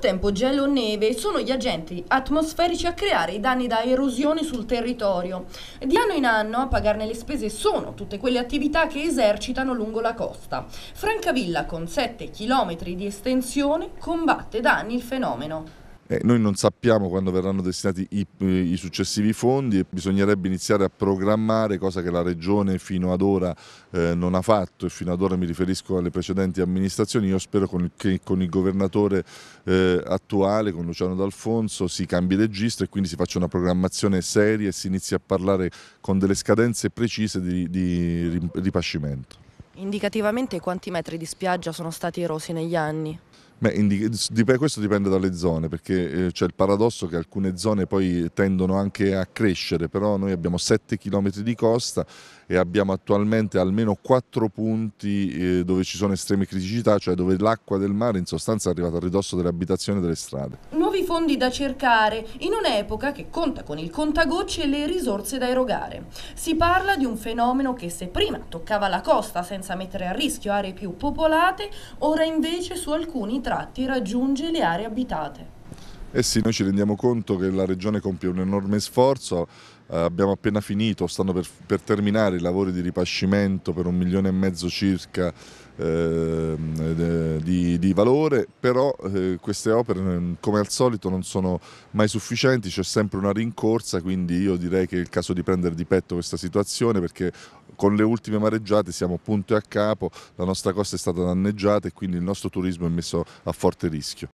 Col tempo gelo e neve sono gli agenti atmosferici a creare i danni da erosione sul territorio. Di anno in anno a pagarne le spese sono tutte quelle attività che esercitano lungo la costa. Francavilla, con 7 km di estensione, combatte da anni il fenomeno. Eh, noi non sappiamo quando verranno destinati i, eh, i, successivi fondi e bisognerebbe iniziare a programmare, cosa che la Regione fino ad ora eh, non ha fatto e fino ad ora mi riferisco alle precedenti amministrazioni. Io spero con il, che con il governatore eh, attuale, con Luciano D'Alfonso, si cambi registro e quindi si faccia una programmazione seria e si inizi a parlare con delle scadenze precise di, di ripascimento. Indicativamente quanti metri di spiaggia sono stati erosi negli anni? Beh, questo dipende dalle zone, perché eh, c'è il paradosso che alcune zone poi tendono anche a crescere, però noi abbiamo 7 km di costa e abbiamo attualmente almeno 4 punti eh, dove ci sono estreme criticità, cioè dove l'acqua del mare in sostanza è arrivata a ridosso delle abitazioni e delle strade. Nuovi fondi da cercare in un'epoca che conta con il contagocce e le risorse da erogare. Si parla di un fenomeno che se prima toccava la costa senza mettere a rischio aree più popolate, ora invece su alcuni tratti raggiunge le aree abitate. Eh sì, noi ci rendiamo conto che la Regione compie un enorme sforzo, eh, abbiamo appena finito, stanno per, per, terminare i lavori di ripascimento per un milione e mezzo circa eh, di, di, valore, però eh, queste opere mm, come al solito non sono mai sufficienti, c'è sempre una rincorsa, quindi io direi che è il caso di prendere di petto questa situazione perché con le ultime mareggiate siamo punto e a capo, la nostra costa è stata danneggiata e quindi il nostro turismo è messo a forte rischio.